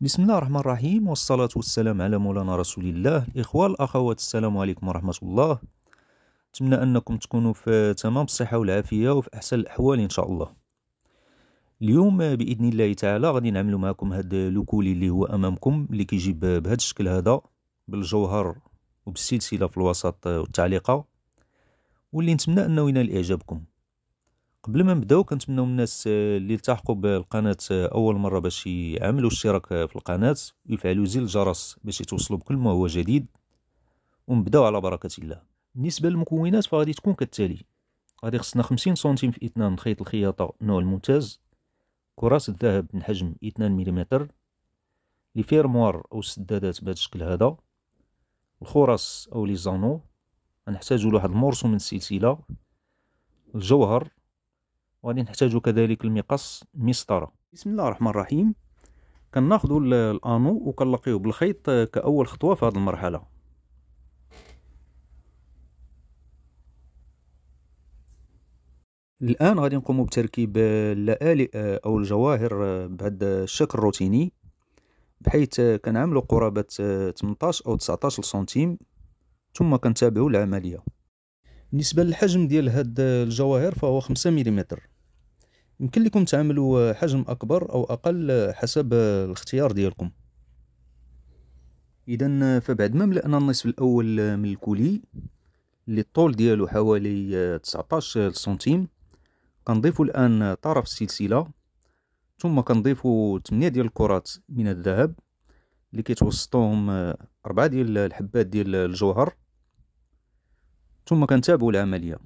بسم الله الرحمن الرحيم والصلاة والسلام على مولانا رسول الله الإخوة الأخوات السلام عليكم ورحمة الله أتمنى أنكم تكونوا في تمام الصحة والعافية وفي أحسن الأحوال إن شاء الله اليوم بإذن الله تعالى غادي نعملوا معكم هاد لوكولي اللي هو أمامكم اللي كيجيب بهذا الشكل هذا بالجوهر وبالسلسلة في الوسط والتعليقة واللي نتمنى أنه ينال إعجابكم قبل ما نبداو كنتمناو من الناس آه، اللي التحقوا بالقناه آه، اول مره باش يعملوا اشتراك في القناه ويفعلوا زر الجرس باش يتوصلوا بكل ما هو جديد ونبداو على بركه الله بالنسبه للمكونات فغادي تكون كالتالي غادي خصنا 50 سنتيم في اثنان خيط الخياطه نوع الممتاز كراس الذهب من حجم 2 ملم لي فيرموار او السدادات بهذا الشكل هذا الخرص او لي زانو غنحتاجو لواحد المورسو من السلسله الجوهر وغادي نحتاجو كذلك المقص مسطرة بسم الله الرحمن الرحيم كناخدو الانو وكنلقيوه بالخيط آه، كأول خطوة في هذه المرحلة الآن غادي نقوم بتركيب آه، اللآلئ آه، أو الجواهر بهذا الشكل الروتيني بحيث كنعملو قرابة 18 أو 19 سنتيم ثم كنتابعو العملية بالنسبة للحجم ديال هاد الجواهر فهو 5 ملم يمكن لكم تعملوا حجم اكبر او اقل حسب الاختيار ديالكم اذا فبعد ما ملأنا النصف الاول من الكولي اللي الطول ديالو حوالي 19 سنتيم كنضيفوا الان طرف السلسله ثم كنضيفوا 8 ديال الكرات من الذهب اللي كيتوسطوهم أربعة ديال الحبات ديال الجوهر ثم كنتابعوا العمليه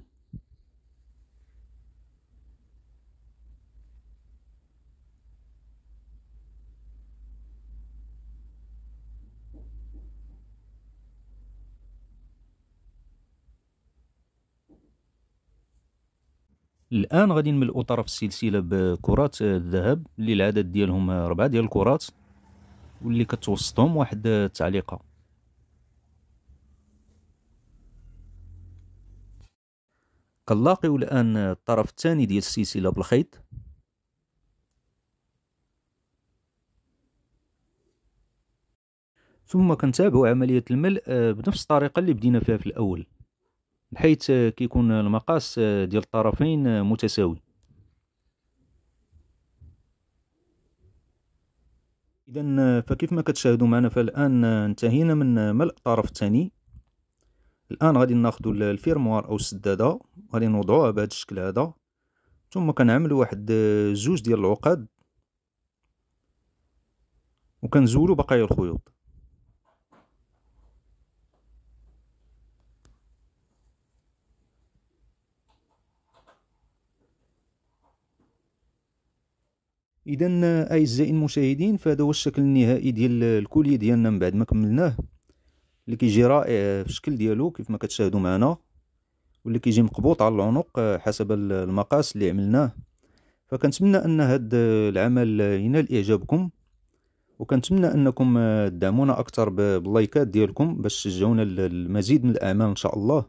الان غادي نملؤوا طرف السلسله بكرات الذهب اللي العدد ديالهم ربعه ديال الكرات واللي كتوسطهم واحد التعليقه كنلاقيو الان الطرف الثاني ديال السلسله بالخيط ثم كنتابعوا عمليه الملء بنفس الطريقه اللي بدينا فيها في الاول بحيث كيكون المقاس ديال الطرفين متساوي اذا فكيف ما كتشاهدوا معنا فالان انتهينا من ملء الطرف الثاني الان غادي ناخذ الفيرموار او السداده غادي نوضعوها بهذا الشكل هذا ثم كنعملوا واحد زوج ديال العقد وكنزولوا بقايا الخيوط اذا اعزائي المشاهدين فهذا هو الشكل النهائي ديال الكولي ديالنا من بعد ما كملناه اللي كيجي رائع في الشكل ديالو كيف ما كتشاهدوا معنا واللي كيجي مقبوط على العنق حسب المقاس اللي عملناه فكنتمنى ان هذا العمل ينال اعجابكم وكنتمنى انكم تدعمونا اكثر باللايكات ديالكم باش تشجعونا للمزيد من الاعمال ان شاء الله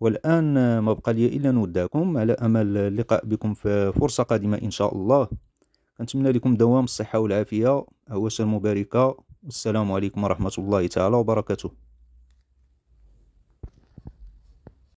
والان ما بقى لي الا نودعكم على امل اللقاء بكم في فرصه قادمه ان شاء الله كنتمنى لكم دوام الصحة والعافية هواشة المباركة والسلام عليكم ورحمة الله تعالى وبركاته